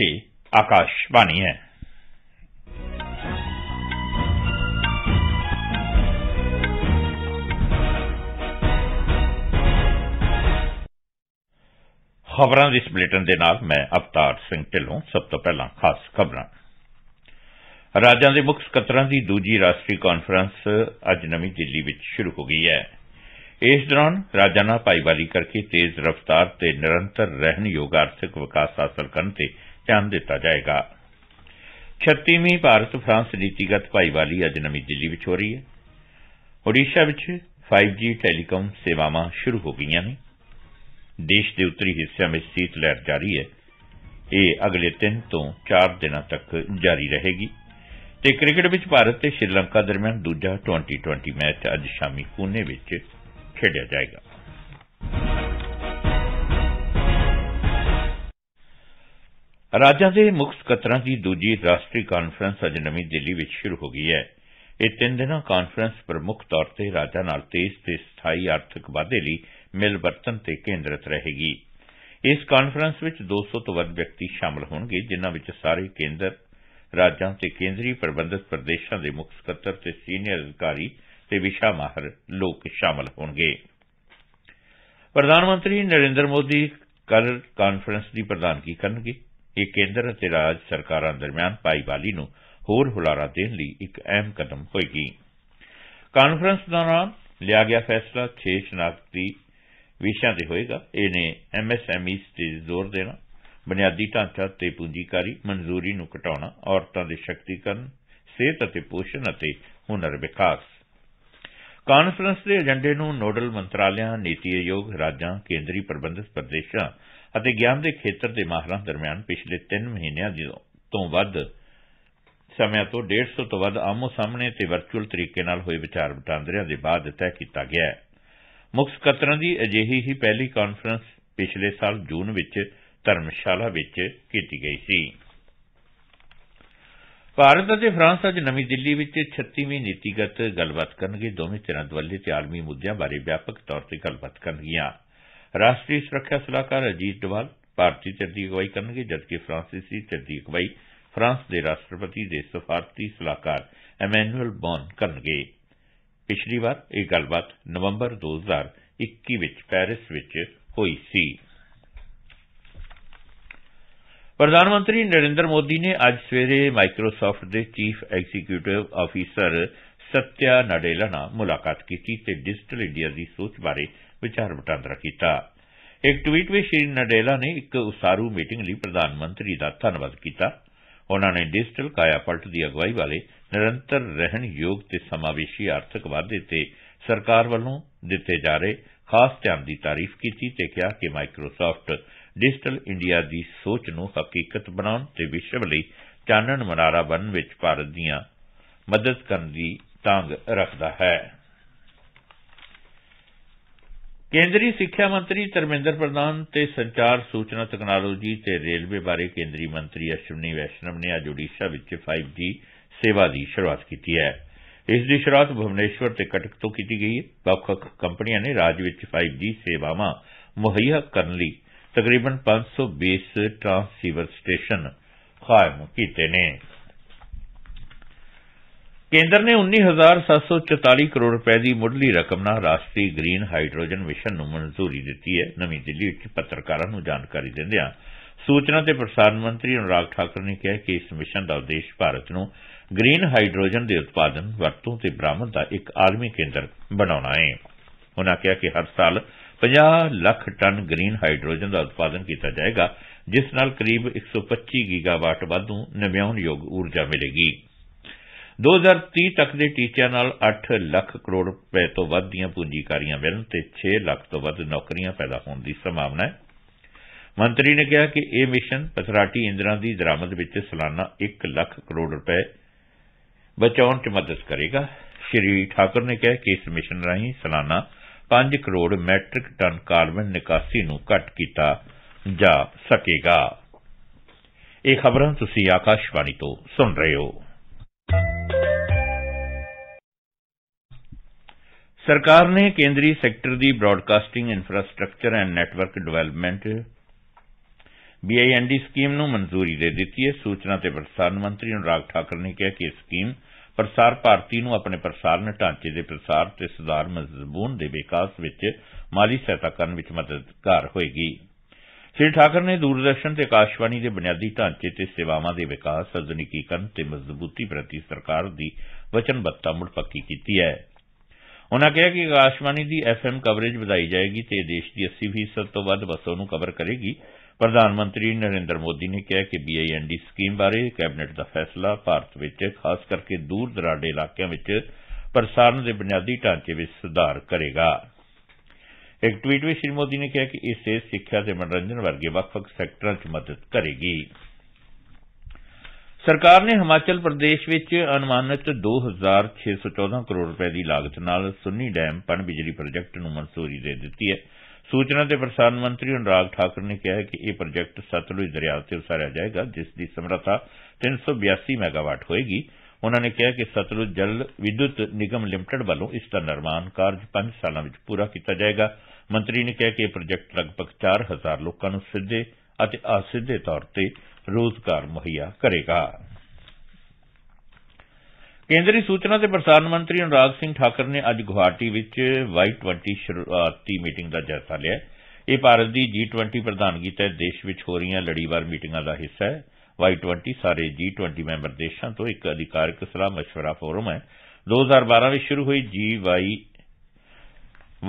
ये आकाशवाणी है ਖਬਰਾਂ ਦੇ ਇਸ ਦੇ ਨਾਲ ਮੈਂ ਅਵਤਾਰ ਸਿੰਘ ਢਿੱਲੋਂ ਸਭ ਤੋਂ ਪਹਿਲਾਂ ਖਾਸ ਖਬਰਾਂ ਰਾਜਾਂ ਦੇ ਮੁੱਖ ਸਕੱਤਰਾਂ ਦੀ ਦੂਜੀ ਰਾਸ਼ਟਰੀ ਕਾਨਫਰੰਸ ਅੱਜ ਨਵੀਂ ਦਿੱਲੀ ਵਿੱਚ ਸ਼ੁਰੂ ਹੋ ਗਈ ਹੈ ਇਸ ਦੌਰਾਨ ਰਾਜਾਂ ਨਾਲ ਭਾਈਵਾਲੀ ਕਰਕੇ ਤੇਜ਼ ਰਫ਼ਤਾਰ ਤੇ ਨਿਰੰਤਰ ਰਹਿਣ ਯੋਗ ਆਰਥਿਕ ਵਿਕਾਸ ਹਾਸਲ ਕਰਨ ਤੇ ਧਿਆਨ ਦਿੱਤਾ ਜਾਏਗਾ 36ਵੀਂ ਭਾਰਤ ਫਰਾਂਸ ਨੀਤੀਗਤ ਭਾਈਵਾਲੀ ਅੱਜ ਨਵੀਂ ਦਿੱਲੀ ਵਿੱਚ ਹੋ ਰਹੀ ਹੈ ਓਡੀਸ਼ਾ ਵਿੱਚ 5G ਟੈਲੀਕਮ ਸੇਵਾਵਾਂ ਸ਼ੁਰੂ ਹੋ ਗਈਆਂ ਨੇ ਦੇਸ਼ ਦੇ ਉੱਤਰੀ ਹਿੱਸਿਆਂ ਵਿੱਚ ਸੀਤ ਲਹਿਰ ਜਾਰੀ ਹੈ ਇਹ ਅਗਲੇ 3 ਤੋਂ 4 ਦਿਨਾਂ ਤੱਕ ਜਾਰੀ ਰਹੇਗੀ ਤੇ ਕ੍ਰਿਕਟ ਵਿੱਚ ਭਾਰਤ ਤੇ ਸ਼੍ਰੀਲੰਕਾ ਦਰਮਿਆਨ ਦੂਜਾ 2020 ਮੈਚ ਅੱਜ ਸ਼ਾਮੀ ਪੂਨੇ ਵਿੱਚ ਖੇਡਿਆ ਜਾਏਗਾ ਰਾਜਾਂ ਦੇ ਮੁਖ ਸਕੱਤਰਾਂ ਦੀ ਦੂਜੀ ਰਾਸ਼ਟਰੀ ਕਾਨਫਰੰਸ ਅੱਜ ਨਵੀਂ ਦਿੱਲੀ ਵਿੱਚ ਸ਼ੁਰੂ ਹੋ ਗਈ ਹੈ ਇਹ ਤਿੰਨ ਦਿਨਾਂ ਕਾਨਫਰੰਸ ਪ੍ਰਮੁੱਖ ਤੌਰ ਤੇ ਰਾਜਾਂ ਨਾਲ ਤੇਜ਼ ਤੇ ਸਥਾਈ ਆਰਥਿਕ ਵਾਧੇ ਲਈ ਮਿਲਵਰਤਨ ਤੇ ਕੇਂਦਰਿਤ ਰਹੇਗੀ ਇਸ ਕਾਨਫਰੰਸ ਵਿੱਚ 200 ਤੋਂ ਵੱਧ ਵਿਅਕਤੀ ਸ਼ਾਮਲ ਹੋਣਗੇ ਜਿਨ੍ਹਾਂ ਵਿੱਚ ਸਾਰੇ ਕੇਂਦਰ ਰਾਜਾਂ ਤੇ ਕੇਂਦਰੀ ਪ੍ਰਬੰਧਿਤ ਪ੍ਰਦੇਸ਼ਾਂ ਦੇ ਮੁਖ ਸਕੱਤਰ ਤੇ ਸੀਨੀਅਰ ਅਧਿਕਾਰੀ ਤੇ ਵਿਸ਼ਾ ਮਾਹਰ ਲੋਕ ਸ਼ਾਮਲ ਹੋਣਗੇ ਪ੍ਰਧਾਨ ਮੰਤਰੀ ਨਰਿੰਦਰ ਮੋਦੀ ਕੱਲ ਕਾਨਫਰੰਸ ਦੀ ਪ੍ਰਧਾਨਗੀ ਕਰਨਗੇ ਇਹ ਕੇਂਦਰ ਅਤੇ ਰਾਜ ਸਰਕਾਰਾਂ ਦਰਮਿਆਨ ਪਾਈਵਾਲੀ ਨੂੰ ਹੋਰ ਹੁਲਾਰਾ ਦੇਣ ਲਈ ਇੱਕ ਅਹਿਮ ਕਦਮ ਹੋਏਗੀ ਕਾਨਫਰੰਸ ਦੌਰਾਨ ਲਿਆ ਗਿਆ ਫੈਸਲਾ 6 ਸ਼ਨਾਖਤੀ ਵਿਸ਼ਿਆਂ ਤੇ ਹੋਏਗਾ ਇਹਨੇ ਐਮਐਸਐਮਈ ਤੇ ਜ਼ੋਰ ਦੇਣਾ ਬੁਨਿਆਦੀ ਢਾਂਚਾ ਤੇ ਪੂੰਜੀਕਾਰੀ ਮਨਜ਼ੂਰੀ ਨੂੰ ਘਟਾਉਣਾ ਔਰਤਾਂ ਦੇ ਸ਼ਕਤੀਕਰਨ ਸਿਹਤ ਅਤੇ ਪੋਸ਼ਣ ਅਤੇ ਹੁਨਰ ਵਿਕਾਸ ਕਾਨਫਰੰਸ ਦੇ ਏਜੰਡੇ ਨੂੰ ਨੋਡਲ ਮੰਤਰਾਲਿਆਂ ਨੀਤੀ ਆਯੋਗ ਰਾਜਾਂ ਕੇਂਦਰੀ ਪ੍ਰਬੰਧਕ ਪ੍ਰਦੇਸ਼ਾਂ ਅਤੇ ਗਿਆਨ ਦੇ ਖੇਤਰ ਦੇ ਮਾਹਰਾਂ ਦਰਮਿਆਨ ਪਿਛਲੇ 3 ਮਹੀਨਿਆਂ ਤੋਂ ਵੱਧ ਸਮਿਆਂ ਤੋਂ 150 ਤੋਂ ਵੱਧ ਆਮੋ ਸਾਹਮਣੇ ਤੇ ਵਰਚੁਅਲ ਤਰੀਕੇ ਨਾਲ ਹੋਏ ਵਿਚਾਰ ਵਟਾਂਦਰਿਆਂ ਦੇ ਬਾਅਦ ਤੈਅ ਕੀਤਾ ਗਿਆ ਹੈ ਮੁੱਖ ਸਕੱਤਰਾਂ ਦੀ ਅਜਿਹੀ ਹੀ ਪਹਿਲੀ ਕਾਨਫਰੰਸ ਪਿਛਲੇ ਸਾਲ ਜੂਨ ਵਿੱਚ ਧਰਮਸ਼ਾਲਾ ਵਿੱਚ ਕੀਤੀ ਗਈ ਸੀ ਭਾਰਤ ਅਤੇ ਫਰਾਂਸ ਅੱਜ ਨਵੀਂ ਦਿੱਲੀ ਵਿੱਚ 36ਵੀਂ ਨੀਤੀਗਤ ਗੱਲਬਾਤ ਕਰਨਗੇ ਦੋਵੇਂ ਧਿਰਾਂ ਦਵੱਲੇ ਤੇ ਆਲਮੀ ਮੁੱਦਿਆਂ ਬਾਰੇ ਵਿਆਪਕ ਤੌਰ ਤੇ ਗੱਲਬਾਤ ਕਰਨਗੀਆਂ ਰਾਸ਼ਟਰੀ ਸੁਰੱਖਿਆ ਸਲਾਹਕਾਰ ਅਜੀਤ ਡਵਾਲ ਭਾਰਤੀ ਧਿਰ ਦੀ ਅਗਵਾਈ ਕਰਨਗੇ ਜਦਕਿ ਫਰਾਂਸੀਸੀ ਧਿਰ ਦੀ ਅਗਵਾਈ ਫਰਾਂਸ ਦੇ ਰਾਸ਼ਟਰਪਤੀ ਦੇ ਸਫਾਰਤੀ ਸਲਾਹਕਾਰ ਐਮੈਨੂਅਲ ਬੌਨ ਕਰਨਗੇ ਪਿਛਲੀ ਵਾਰ ਇਹ ਗੱਲਬਾਤ ਨਵੰਬਰ 2021 ਵਿੱਚ ਪੈਰਿਸ ਵਿੱਚ ਹੋਈ ਸੀ ਪ੍ਰਧਾਨ ਮੰਤਰੀ ਨਰਿੰਦਰ ਮੋਦੀ ਨੇ ਅੱਜ ਸਵੇਰੇ ਮਾਈਕਰੋਸਾਫਟ ਦੇ chief executive officer Satya Nadella ਨਾਲ ਮੁਲਾਕਾਤ ਕੀਤੀ ਤੇ ਡਿਜੀਟਲ ਇੰਡੀਆ ਦੀ ਸੋਚ ਬਾਰੇ ਵਿਚਾਰ ਵਟਾਂਦਰਾ ਕੀਤਾ ਇੱਕ ਟਵੀਟ ਵਿੱਚ ਸ਼੍ਰੀ ਨਡੇਲਾ ਨੇ ਇੱਕ ਉਸਾਰੂ ਮੀਟਿੰਗ ਲਈ ਪ੍ਰਧਾਨ ਮੰਤਰੀ ਦਾ ਧੰਨਵਾਦ ਕੀਤਾ ਉਹਨਾਂ ਨੇ ਡਿਜੀਟਲ ਕਾਇਆਪਲਟ ਦੀ ਅਗਵਾਈ ਵਾਲੇ ਨਿਰੰਤਰ ਰਹਿਣ ਯੋਗ ਤੇ ਸਮਾਵੇਸ਼ੀ ਆਰਥਿਕ ਵਾਧੇ ਤੇ ਸਰਕਾਰ ਵੱਲੋਂ ਦਿੱਤੇ ਜਾ ਰਹੇ ਖਾਸ ਧਿਆਨ ਦੀ ਤਾਰੀਫ ਕੀਤੀ ਤੇ ਕਿਹਾ ਕਿ ਮਾਈਕਰੋਸਾਫਟ ਡਿਜੀਟਲ ਇੰਡੀਆ ਦੀ ਸੋਚ ਨੂੰ ਹਕੀਕਤ ਬਣਾਉਣ ਤੇ ਵਿਸ਼ਵ ਲਈ ਚਾਨਣ ਮਨਾਰਾ ਬਣਨ ਵਿੱਚ ਭਾਰਤ ਦੀਆਂ ਮਦਦ ਕਰਨ ਦੀ ਤਾਂਗ ਰੱਖਦਾ ਹੈ ਕੇਂਦਰੀ ਸਿੱਖਿਆ ਮੰਤਰੀ ਧਰਮਿੰਦਰ ਪ੍ਰਧਾਨ ਤੇ ਸੰਚਾਰ ਸੂਚਨਾ ਤਕਨਾਲੋਜੀ ਤੇ ਰੇਲਵੇ ਬਾਰੇ ਕੇਂਦਰੀ ਮੰਤਰੀ ਅਸ਼ਵਨੀ ਵੈਸ਼ਨਵ ਨੇ ਅੱਜ ਓਡੀਸ਼ਾ ਵਿੱਚ 5G ਸੇਵਾ ਦੀ ਸ਼ੁਰੂਆਤ ਕੀਤੀ ਹੈ ਇਸ ਦੀ ਸ਼ੁਰੂਆਤ ਭੁਵਨੇਸ਼ਵਰ ਤੇ ਕਟਕ ਤੋਂ ਕੀਤੀ ਗਈ ਹੈ ਵੱਖ-ਵੱਖ ਕੰਪਨੀਆਂ ਨੇ ਰਾਜ ਵਿੱਚ 5G ਸੇਵਾਵਾਂ ਮੁਹੱਈਆ ਕਰਨ ਲਈ ਤਕਰੀਬਨ 520 ਟ੍ਰਾਂਸਸੀਵਰ ਸਟੇਸ਼ਨ ਖਾਇਮ ਕੀਤੇ ਨੇ ਕੇਂਦਰ ਨੇ 19744 ਕਰੋੜ ਰੁਪਏ ਦੀ ਮੁੱਢਲੀ ਰਕਮ ਨਾਲ ਰਾਸ਼ਟਰੀ ਗ੍ਰੀਨ ਹਾਈਡਰੋਜਨ ਮਿਸ਼ਨ ਨੂੰ ਮਨਜ਼ੂਰੀ ਦਿੱਤੀ ਹੈ ਨਵੀਂ ਦਿੱਲੀ ਵਿੱਚ ਪੱਤਰਕਾਰਾਂ ਨੂੰ ਜਾਣਕਾਰੀ ਦਿੰਦਿਆਂ ਸੂਚਨਾ ਤੇ ਪ੍ਰਸਾਰਣ ਮੰਤਰੀ ਅਨੁਰਾਗ ਠਾਕੁਰ ਨੇ ਕਿਹਾ ਕਿ ਇਸ ਮਿਸ਼ਨ ਦਾ ਉਦੇਸ਼ ਭਾਰਤ ਨੂੰ ਗ੍ਰੀਨ ਹਾਈਡਰੋਜਨ ਦੇ ਉਤਪਾਦਨ ਵਰਤੋਂ ਤੇ ਬਰਾਮਦ ਦਾ ਇੱਕ ਆਲਮੀ ਕੇਂਦਰ ਬਣਾਉਣਾ ਹੈ ਉਨ੍ਹਾਂ ਕਿਹਾ ਕਿ ਹਰ ਸਾਲ 50 ਲੱਖ ਟਨ ਗ੍ਰੀਨ ਹਾਈਡਰੋਜਨ ਦਾ ਉਤਪਾਦਨ ਕੀਤਾ ਜਾਏਗਾ ਜਿਸ ਨਾਲ ਕਰੀਬ 125 ਗੀਗਾਵਾਟ ਵਾਧੂ ਨਵਿਆਉਣਯੋਗ ਊਰਜਾ ਮਿਲੇਗੀ 2030 ਤੱਕ ਦੇ ਟੀਚਿਆਂ ਨਾਲ 8 ਲੱਖ ਕਰੋੜ ਰੁਪਏ ਤੋਂ ਵੱਧ ਦੀਆਂ ਪੂੰਜੀਕਾਰੀਆਂ ਮਿਲਣ ਤੇ 6 ਲੱਖ ਤੋਂ ਵੱਧ ਨੌਕਰੀਆਂ ਪੈਦਾ ਹੋਣ ਦੀ ਸੰਭਾਵਨਾ ਹੈ ਮੰਤਰੀ ਨੇ ਕਿਹਾ ਕਿ ਇਹ ਮਿਸ਼ਨ ਪਥਰਾਟੀ ਇੰਦਰਾ ਦੀ ਦਰਾਮਦ ਵਿੱਚ ਸਾਲਾਨਾ 1 ਲੱਖ ਕਰੋੜ ਰੁਪਏ ਬਚਾਉਣ 'ਚ ਮਦਦ ਕਰੇਗਾ ਸ਼੍ਰੀ ਠਾਕੁਰ ਨੇ ਕਿਹਾ ਕਿ ਇਸ ਮਿਸ਼ਨ ਰਾਹੀਂ ਸਾਲਾਨਾ 5 ਕਰੋੜ ਮੈਟ੍ਰਿਕ ਟਨ ਕਾਰਬਨ ਨਿਕਾਸੀ ਨੂੰ ਘਟ ਕੀਤਾ ਜਾ ਸਕੇਗਾ ਇਹ ਖਬਰਾਂ ਤੁਸੀਂ ਆਕਾਸ਼ਵਾਣੀ ਤੋਂ ਸੁਣ ਰਹੇ ਹੋ ਸਰਕਾਰ ਨੇ ਕੇਂਦਰੀ ਸੈਕਟਰ ਦੀ broadcasting infrastructure and network development BIND scheme ਨੂੰ ਮਨਜ਼ੂਰੀ ਦੇ ਦਿੱਤੀ ਹੈ ਸੂਚਨਾ ਤੇ ਪ੍ਰਸਾਰਣ ਮੰਤਰੀ ਅਨੁਰਾਗ ਠਾਕੁਰ ਨੇ ਕਿਹਾ ਕਿ ਇਹ ਸਕੀਮ ਪ੍ਰਸਾਰ ਭਾਰਤੀ ਨੂੰ ਆਪਣੇ ਪ੍ਰਸਾਰਣ ਢਾਂਚੇ ਦੇ ਪ੍ਰਸਾਰ ਤੇ ਸੁਧਾਰ ਮਜ਼ਬੂਤ ਦੇ ਵਿਕਾਸ ਵਿੱਚ ਮਾਲੀ ਸਹਾਇਤਾ ਕਰਨ ਵਿੱਚ ਮਦਦਗਾਰ ਹੋਏਗੀ ਸ੍ਰੀ ਠਾਕੁਰ ਨੇ ਦੂਰਦਰਸ਼ਨ ਤੇ ਆਕਾਸ਼ਵਾਣੀ ਦੇ ਬੁਨਿਆਦੀ ਢਾਂਚੇ ਤੇ ਸੇਵਾਵਾਂ ਦੇ ਵਿਕਾਸ ਸਰਜਨੀਕੀਕਰਨ ਤੇ ਮਜ਼ਬੂਤੀ ਪ੍ਰਤੀ ਸਰਕਾਰ ਦੀ ਵਚਨਬੱਧਤਾ ਮੁੜ ਪੱਕੀ ਕੀਤੀ ਹੈ ਉਨ੍ਹਾਂ ਕਿਹਾ ਕਿ ਆਕਾਸ਼ਵਾਣੀ ਦੀ ਐਫਐਮ ਕਵਰੇਜ ਵਧਾਈ ਜਾਏਗੀ ਤੇ ਇਹ ਦੇਸ਼ ਦੀ 80% ਤੋਂ ਵੱਧ ਬਸੋਂ ਨੂੰ ਕਵਰ ਕਰੇਗੀ ਪ੍ਰਧਾਨ ਮੰਤਰੀ ਨਰਿੰਦਰ ਮੋਦੀ ਨੇ ਕਿਹਾ ਕਿ ਬੀਆਈਐਨਡੀ ਸਕੀਮ ਬਾਰੇ ਕੈਬਨਿਟ ਦਾ ਫੈਸਲਾ ਭਾਰਤ ਵਿੱਚ ਖਾਸ ਕਰਕੇ ਦੂਰ ਦਰਾਡੇ ਇਲਾਕਿਆਂ ਵਿੱਚ ਪ੍ਰਸਾਰਣ ਦੇ ਬੁਨਿਆਦੀ ਢਾਂਚੇ ਵਿੱਚ ਸੁਧਾਰ ਕਰੇਗਾ ਇੱਕ ਟਵੀਟ ਵਿੱਚ ਸ਼੍ਰੀ ਮੋਦੀ ਨੇ ਕਿਹਾ ਕਿ ਇਸ ਸੇ ਸਿੱਖਿਆ ਤੇ ਮਨੋਰੰਜਨ ਵਰਗੇ ਵੱਖ-ਵੱਖ ਸੈਕਟਰਾਂ 'ਚ ਮਦਦ ਕਰੇਗੀ ਸਰਕਾਰ ਨੇ ਹਿਮਾਚਲ ਪ੍ਰਦੇਸ਼ ਵਿੱਚ ਅਨੁਮਾਨਿਤ 2614 ਕਰੋੜ ਰੁਪਏ ਦੀ ਲਾਗਤ ਨਾਲ ਸੁੰਨੀ ਡੈਮ ਪਣ ਬਿਜਲੀ ਪ੍ਰੋਜੈਕਟ ਨੂੰ ਮਨਜ਼ੂਰੀ ਦੇ ਦਿੱਤੀ ਹੈ ਸੂਚਨਾ ਤੇ ਪ੍ਰਸਾਰਣ ਮੰਤਰੀ ਅਨੁਰਾਗ ਠਾਕੁਰ ਨੇ ਕਿਹਾ ਕਿ ਇਹ ਪ੍ਰੋਜੈਕਟ ਸਤਲੁਜ ਦਰਿਆ ਉੱਤੇ ਉਸਾਰਿਆ ਜਾਏਗਾ ਜਿਸ ਦੀ ਸਮਰੱਥਾ 382 ਮੈਗਾਵਾਟ ਹੋਏਗੀ ਉਨ੍ਹਾਂ ਨੇ ਕਿਹਾ ਕਿ ਸਤਲੁਜ ਜਲ ਵਿਦਯੁਤ ਨਿਗਮ ਲਿਮਟਿਡ ਵੱਲੋਂ ਇਸ ਦਾ ਨਿਰਮਾਣ ਕਾਰਜ 5 ਸਾਲਾਂ ਵਿੱਚ ਪੂਰਾ ਕੀਤਾ ਜਾਏਗਾ ਮੰਤਰੀ ਨੇ ਕਿਹਾ ਕਿ ਇਹ ਪ੍ਰੋਜੈਕਟ ਲਗਭਗ 4000 ਲੋਕਾਂ ਨੂੰ ਸਿੱਧੇ ਅਤੇ ਅਸਿੱਧੇ ਤੌਰ ਤੇ ਰੋਜ਼ਗਾਰ ਮੁਹੱਈਆ ਕਰੇਗਾ ਕੇਂਦਰੀ ਸੂਚਨਾ ਤੇ ਪ੍ਰਸਾਰਣ ਮੰਤਰੀ ਅਨੁਰਾਗ ਸਿੰਘ ਠਾਕਰ ਨੇ ਅੱਜ ਗੁਹਾਟੀ ਵਿੱਚ ਵਾਈ 20 ਸ਼ੁਰੂਆਤੀ ਮੀਟਿੰਗ ਦਾ ਜਾਇਜ਼ਾ ਲਿਆ ਇਹ ਭਾਰਤ ਦੀ G20 ਪ੍ਰਧਾਨਗੀ ਤਹਿਤ ਦੇਸ਼ ਵਿੱਚ ਹੋ ਰਹੀਆਂ ਲੜੀਵਾਰ ਮੀਟਿੰਗਾਂ ਦਾ ਹਿੱਸਾ ਹੈ ਵਾਈ 20 ਸਾਰੇ G20 ਮੈਂਬਰ ਦੇਸ਼ਾਂ ਤੋਂ ਇੱਕ ਅਧਿਕਾਰਕ ਸਲਾਹ مشورہ ਫੋਰਮ ਹੈ 2012 ਵਿੱਚ ਸ਼ੁਰੂ ਹੋਈ ਜੀ ਵਾਈ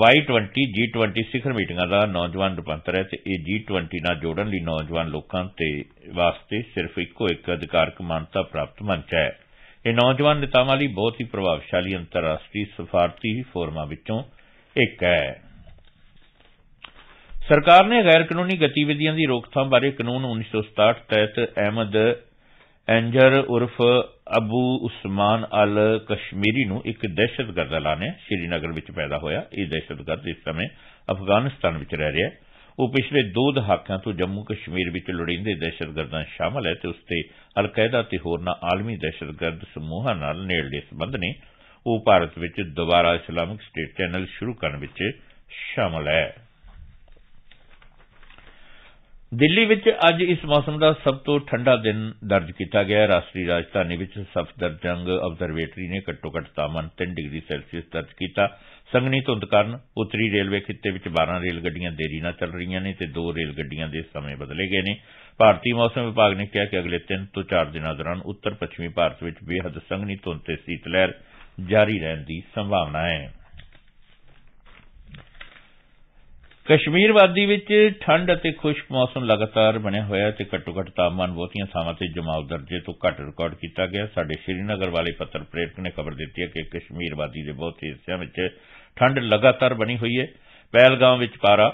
Y20 G20 ਸਿਖਰ ਮੀਟਿੰਗਾਂ ਦਾ ਨੌਜਵਾਨ ਰੂਪਾਂਤਰ ਹੈ ਤੇ ਇਹ G20 ਨਾਲ ਜੋੜਨ ਲਈ ਨੌਜਵਾਨ ਲੋਕਾਂ ਤੇ ਵਾਸਤੇ ਸਿਰਫ ਇੱਕੋ ਇੱਕ ਅਧਿਕਾਰਕ ਮਾਨਤਾ ਪ੍ਰਾਪਤ ਮੰਚ ਹੈ ਇਹ ਨੌਜਵਾਨ ਨੇਤਾਵਾਂ ਲਈ ਬਹੁਤ ਹੀ ਪ੍ਰਭਾਵਸ਼ਾਲੀ ਅੰਤਰਰਾਸ਼ਟਰੀ ਸਫਾਰਤੀ ਫੋਰਮਾਂ ਵਿੱਚੋਂ ਇੱਕ ਹੈ ਸਰਕਾਰ ਨੇ ਗੈਰ ਕਾਨੂੰਨੀ ਗਤੀਵਿਧੀਆਂ ਦੀ ਰੋਕਥਾਮ ਬਾਰੇ ਕਾਨੂੰਨ 1967 ਤਹਿਤ ਅਹਿਮਦ ਐਂਜਰ ਉਰਫ ਅਬੂ ਉਸਮਾਨ ਅਲ ਕਸ਼ਮੀਰੀ ਨੂੰ ਇੱਕ ਦਹਿਸ਼ਤਗਰਦ ਐਲਾਨਿਆ ਸ਼੍ਰੀਨਗਰ ਵਿੱਚ ਪੈਦਾ ਹੋਇਆ ਇਹ ਦਹਿਸ਼ਤਗਰਦ ਇਸ ਸਮੇਂ ਅਫਗਾਨਿਸਤਾਨ ਵਿੱਚ ਰਹਿ ਰਿਹਾ ਹੈ ਉਹ ਪਿਛਲੇ 2 ਦਹਾਕਿਆਂ ਤੋਂ ਜੰਮੂ ਕਸ਼ਮੀਰ ਵਿੱਚ ਲੜਿੰਦੇ ਦਹਿਸ਼ਤਗਰਦਾਂ ਸ਼ਾਮਲ ਹੈ ਤੇ ਉਸ ਤੇ ਅਲ ਕਾਇਦਾ ਤੇ ਹੋਰਨਾ ਆਲਮੀ ਦਹਿਸ਼ਤਗਰਦ ਸਮੂਹਾਂ ਨਾਲ ਨੇੜਲੇ ਸਬੰਧ ਨੇ ਉਹ ਭਾਰਤ ਵਿੱਚ ਦੁਬਾਰਾ ਇਸਲਾਮਿਕ ਸਟੇਟ ਚੈਨਲ ਸ਼ੁਰੂ ਕਰਨ ਵਿੱਚ ਸ਼ਾਮਲ ਹੈ ਦਿੱਲੀ ਵਿੱਚ ਅੱਜ ਇਸ ਮੌਸਮ ਦਾ ਸਭ ਤੋਂ ਠੰਡਾ ਦਿਨ ਦਰਜ ਕੀਤਾ ਗਿਆ ਰਾਸ਼ਟਰੀ ਰਾਜਧਾਨੀ ਵਿੱਚ ਸਫਦਰਜੰਗ ਆਬਜ਼ਰਵੇਟਰੀ ਨੇ ਘੱਟੋ-ਘੱਟ ਤਾਪਮਾਨ 3 ਡਿਗਰੀ ਸੈਲਸੀਅਸ ਦਰਜ ਕੀਤਾ ਸੰਗਣੀ ਧੁੰਦ ਕਾਰਨ ਉੱਤਰੀ ਰੇਲਵੇ ਖਿੱਤੇ ਵਿੱਚ 12 ਰੇਲ ਗੱਡੀਆਂ ਦੇਰੀ ਨਾਲ ਚੱਲ ਰਹੀਆਂ ਨੇ ਤੇ ਦੋ ਰੇਲ ਗੱਡੀਆਂ ਦੇ ਸਮੇਂ ਬਦਲੇ ਗਏ ਨੇ ਭਾਰਤੀ ਮੌਸਮ ਵਿਭਾਗ ਨੇ ਕਿਹਾ ਕਿ ਅਗਲੇ 3 ਤੋਂ 4 ਦਿਨਾਂ ਦੌਰਾਨ ਉੱਤਰ ਪੱਛਮੀ ਭਾਰਤ ਵਿੱਚ ਬੇਹੱਦ ਸੰਗਣੀ ਧੁੰਦ ਤੇ ਸੀਤ ਲਹਿਰ ਜਾਰੀ ਰਹਿਣ ਦੀ ਸੰਭਾਵਨਾ ਹੈ ਕਸ਼ਮੀਰ ਵਾਦੀ ਵਿੱਚ ਠੰਡ ਅਤੇ ਖੁਸ਼ਕ ਮੌਸਮ ਲਗਾਤਾਰ ਬਣਿਆ ਹੋਇਆ ਤੇ ਘੱਟੋ-ਘੱਟ ਤਾਪਮਾਨ ਬਹੁਤੀਆਂ ਥਾਵਾਂ ਤੇ ਜਮਾਵ ਦਰਜੇ ਤੋਂ ਘੱਟ ਰਿਕਾਰਡ ਕੀਤਾ ਗਿਆ ਸਾਡੇ ਸ਼੍ਰੀਨਗਰ ਵਾਲੇ ਪੱਤਰ ਪ੍ਰੇਰਕ ਨੇ ਖਬਰ ਦਿੱਤੀ ਹੈ ਕਿ ਕਸ਼ਮੀਰ ਵਾਦੀ ਦੇ ਬਹੁਤ ਹਿੱਸਿਆਂ ਵਿੱਚ ਠੰਡ ਲਗਾਤਾਰ ਬਣੀ ਹੋਈ ਹੈ ਪਹਿਲਗਾਮ ਵਿੱਚ ਪਾਰਾ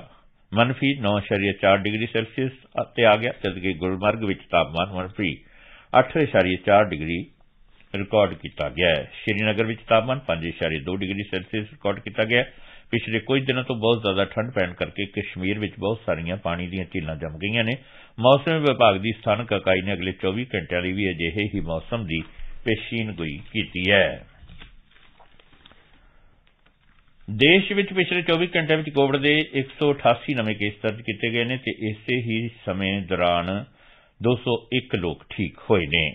ਮਨਫੀ 9.4 ਡਿਗਰੀ ਸੈਲਸੀਅਸ ਤੇ ਆ ਗਿਆ ਜਦਕਿ ਗੁਲਮਰਗ ਵਿੱਚ ਤਾਪਮਾਨ ਮਨਫੀ 8.4 ਡਿਗਰੀ ਰਿਕਾਰਡ ਕੀਤਾ ਗਿਆ ਹੈ ਸ਼੍ਰੀਨਗਰ ਵਿੱਚ ਤਾਪਮਾਨ 5.2 ਡਿਗਰੀ ਸੈਲਸੀਅਸ ਰਿਕਾਰਡ ਕੀਤਾ ਗਿਆ ਹੈ ਪਿਛਲੇ ਕੁਝ ਦਿਨਾਂ ਤੋਂ ਬਹੁਤ ਜ਼ਿਆਦਾ ਠੰਡ ਪੈਣ ਕਰਕੇ ਕਸ਼ਮੀਰ ਵਿੱਚ ਬਹੁਤ ਸਾਰੀਆਂ ਪਾਣੀ ਦੀਆਂ ਝੀਲਾਂ ਜੰਮ ਗਈਆਂ ਨੇ ਮੌਸਮ ਵਿਭਾਗ ਦੀ ਸਥਾਨਕ ਇਕਾਈ ਨੇ ਅਗਲੇ 24 ਘੰਟਿਆਂ ਲਈ ਵੀ ਅਜਿਹੇ ਹੀ ਮੌਸਮ ਦੀ ਪੇਸ਼ੀਨਗੋਈ ਕੀਤੀ ਹੈ ਦੇਸ਼ ਵਿੱਚ ਪਿਛਲੇ 24 ਘੰਟਿਆਂ ਵਿੱਚ ਕੋਵਿਡ ਦੇ 188 ਨਵੇਂ ਕੇਸ ਦਰਜ ਕੀਤੇ ਗਏ ਨੇ ਤੇ ਇਸੇ ਹੀ ਸਮੇਂ ਦੌਰਾਨ 201 ਲੋਕ ਠੀਕ ਹੋਏ ਨੇ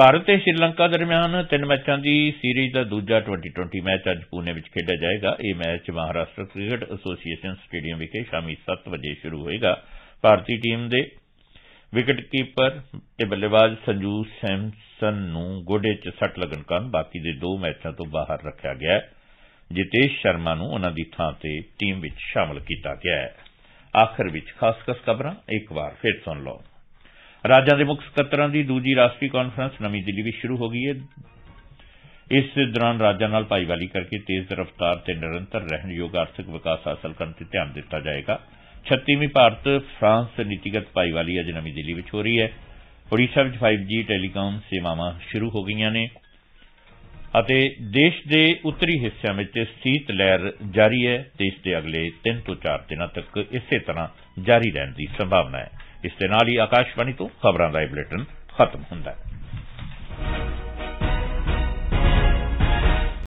ਭਾਰਤ ਤੇ ਸ਼੍ਰੀਲੰਕਾ ਦਰਮਿਆਨ ਤਿੰਨ ਮੈਚਾਂ ਦੀ ਸੀਰੀਜ਼ ਦਾ ਦੂਜਾ 2020 ਮੈਚ ਅੱਜ ਪੂਨੇ ਵਿੱਚ ਖੇਡਿਆ ਜਾਏਗਾ ਇਹ match Maharashtra cricket association stadium ਵਿਖੇ ਸ਼ਾਮੀ 7 ਵਜੇ ਸ਼ੁਰੂ ਹੋਏਗਾ ਭਾਰਤੀ ਟੀਮ ਦੇ ਵਿਕਟ ਕੀਪਰ ਤੇ ਬੱਲੇਬਾਜ਼ ਸੰਜੂ ਸੈਮਸਨ ਨੂੰ ਗੋਡੇ 'ਚ ਸੱਟ ਲੱਗਣ ਕਾਰਨ ਬਾਕੀ ਦੇ ਦੋ ਮੈਚਾਂ ਤੋਂ ਬਾਹਰ ਰੱਖਿਆ ਗਿਆ ਜਿਤੇਸ਼ ਸ਼ਰਮਾ ਨੂੰ ਉਹਨਾਂ ਦੀ ਥਾਂ ਤੇ ਟੀਮ ਵਿੱਚ ਸ਼ਾਮਲ ਕੀਤਾ ਗਿਆ ਹੈ ਆਖਰ ਵਿੱਚ ਖਾਸ ਖਾਸ ਖਬਰਾਂ ਇੱਕ ਵਾਰ ਫਿਰ ਸੁਣ ਲਓ ਰਾਜਾਂ ਦੇ ਮੁੱਖ ਸਕੱਤਰਾਂ ਦੀ ਦੂਜੀ ਰਾਸ਼ਟਰੀ ਕਾਨਫਰੰਸ ਨਵੀਂ ਦਿੱਲੀ ਵਿੱਚ ਸ਼ੁਰੂ ਹੋ ਗਈ ਹੈ ਇਸ ਦੌਰਾਨ ਰਾਜਾਂ ਨਾਲ ਭਾਈਵਾਲੀ ਕਰਕੇ ਤੇਜ਼ ਰਫ਼ਤਾਰ ਤੇ ਨਿਰੰਤਰ ਰਹਿਣ ਯੋਗ ਆਰਥਿਕ ਵਿਕਾਸ ਹਾਸਲ ਕਰਨ ਤੇ ਧਿਆਨ ਦਿੱਤਾ ਜਾਏਗਾ 36ਵੀਂ ਭਾਰਤ ਫਰਾਂਸ ਨੀਤੀਗਤ ਭਾਈਵਾਲੀ ਅੱਜ ਨਵੀਂ ਦਿੱਲੀ ਵਿੱਚ ਹੋ ਰਹੀ ਹੈ ਓਡੀਸ਼ਾ ਵਿੱਚ 5G ਟੈਲੀਕਾਮ ਸੇਵਾਵਾਂ ਸ਼ੁਰੂ ਹੋ ਗਈਆਂ ਨੇ ਅਤੇ ਦੇਸ਼ ਦੇ ਉੱਤਰੀ ਹਿੱਸਿਆਂ ਵਿੱਚ ਸੀਤ ਲਹਿਰ ਜਾਰੀ ਹੈ ਦੇਸ਼ ਦੇ ਅਗਲੇ 3 ਤੋਂ 4 ਦਿਨਾਂ ਤੱਕ ਇਸੇ ਤਰ੍ਹਾਂ ਜਾਰੀ ਰਹਿਣ ਦੀ ਸੰਭਾਵਨਾ ਹੈ ਇਸ ਦੇ ਨਾਲ ਹੀ ਆਕਾਸ਼ਵਾਣੀ ਤੋਂ ਖਬਰਾਂ ਦਾ ਇਹ ਬੁਲੇਟਿਨ ਖਤਮ ਹੁੰਦਾ ਹੈ